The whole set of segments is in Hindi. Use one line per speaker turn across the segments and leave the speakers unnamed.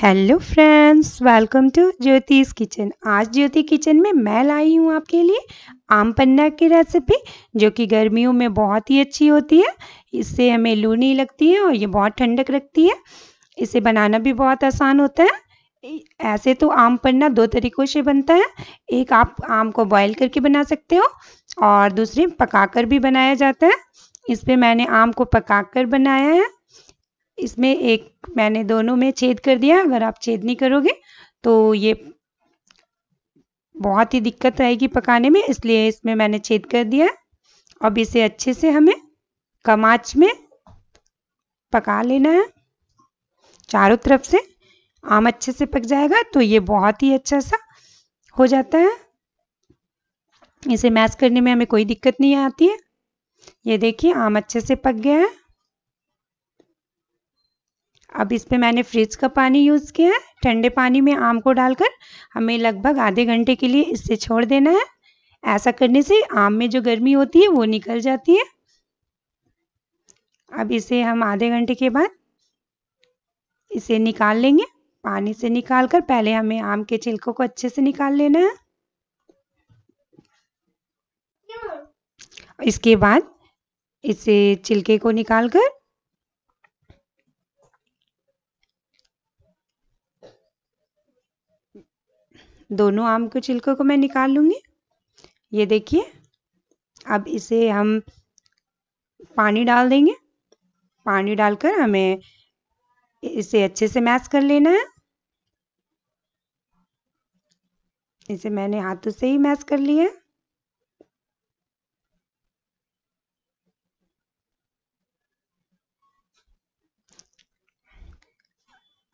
hello friends welcome to Jyotish kitchen आज ज्योति किचन में मैं लाई हूँ आपके लिए आम पन्ना की रेसिपी जो कि गर्मियों में बहुत ही अच्छी होती है इससे हमें लू नहीं लगती है और ये बहुत ठंडक रखती है इसे बनाना भी बहुत आसान होता है ऐसे तो आम पन्ना दो तरीकों से बनता है एक आप आम को बॉयल करके बना सकते हो और दूसरे पका भी बनाया जाता है इस पर मैंने आम को पका बनाया है इसमें एक मैंने दोनों में छेद कर दिया अगर आप छेद नहीं करोगे तो ये बहुत ही दिक्कत रहेगी पकाने में इसलिए इसमें मैंने छेद कर दिया अब इसे अच्छे से हमें कम आँच में पका लेना है चारों तरफ से आम अच्छे से पक जाएगा तो ये बहुत ही अच्छा सा हो जाता है इसे मैश करने में हमें कोई दिक्कत नहीं आती है ये देखिए आम अच्छे से पक गया है अब इस पे मैंने फ्रिज का पानी यूज़ किया है ठंडे पानी में आम को डालकर हमें लगभग आधे घंटे के लिए इससे छोड़ देना है ऐसा करने से आम में जो गर्मी होती है वो निकल जाती है अब इसे हम आधे घंटे के बाद इसे निकाल लेंगे पानी से निकाल कर पहले हमें आम के छिलकों को अच्छे से निकाल लेना है इसके बाद इसे छिलके को निकाल कर दोनों आम के छिलकों को मैं निकाल लूँगी ये देखिए अब इसे हम पानी डाल देंगे पानी डालकर हमें इसे अच्छे से मैश कर लेना है इसे मैंने हाथों से ही मैश कर लिया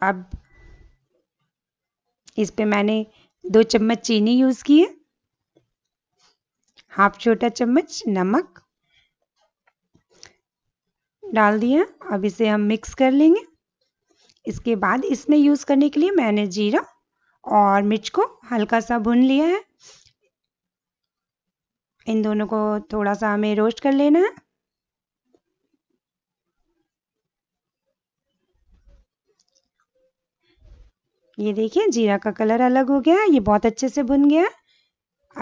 अब इस पे मैंने दो चम्मच चीनी यूज की है हाफ छोटा चम्मच नमक डाल दिया अब इसे हम मिक्स कर लेंगे इसके बाद इसमें यूज़ करने के लिए मैंने जीरा और मिर्च को हल्का सा भून लिया है इन दोनों को थोड़ा सा हमें रोस्ट कर लेना है ये देखिए जीरा का कलर अलग हो गया ये बहुत अच्छे से भुन गया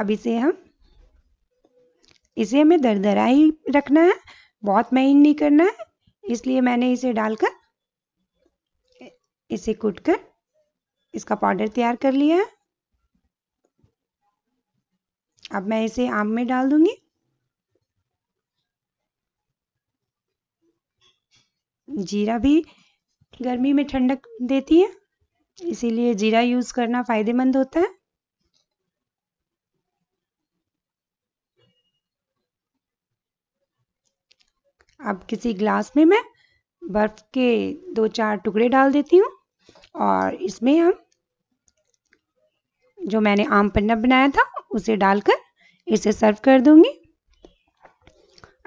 अब इसे हम इसे हमें दरदरा ही रखना है बहुत महीन नहीं करना है इसलिए मैंने इसे डालकर इसे कूटकर इसका पाउडर तैयार कर लिया है अब मैं इसे आम में डाल दूंगी जीरा भी गर्मी में ठंडक देती है इसीलिए जीरा यूज करना फायदेमंद होता है अब किसी ग्लास में मैं बर्फ के दो चार टुकड़े डाल देती हूँ और इसमें हम जो मैंने आम पन्ना बनाया था उसे डालकर इसे सर्व कर दूंगी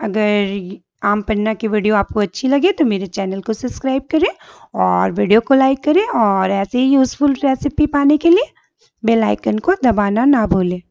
अगर आम पन्ना की वीडियो आपको अच्छी लगे तो मेरे चैनल को सब्सक्राइब करें और वीडियो को लाइक करें और ऐसे ही यूज़फुल रेसिपी पाने के लिए बेल आइकन को दबाना ना भूलें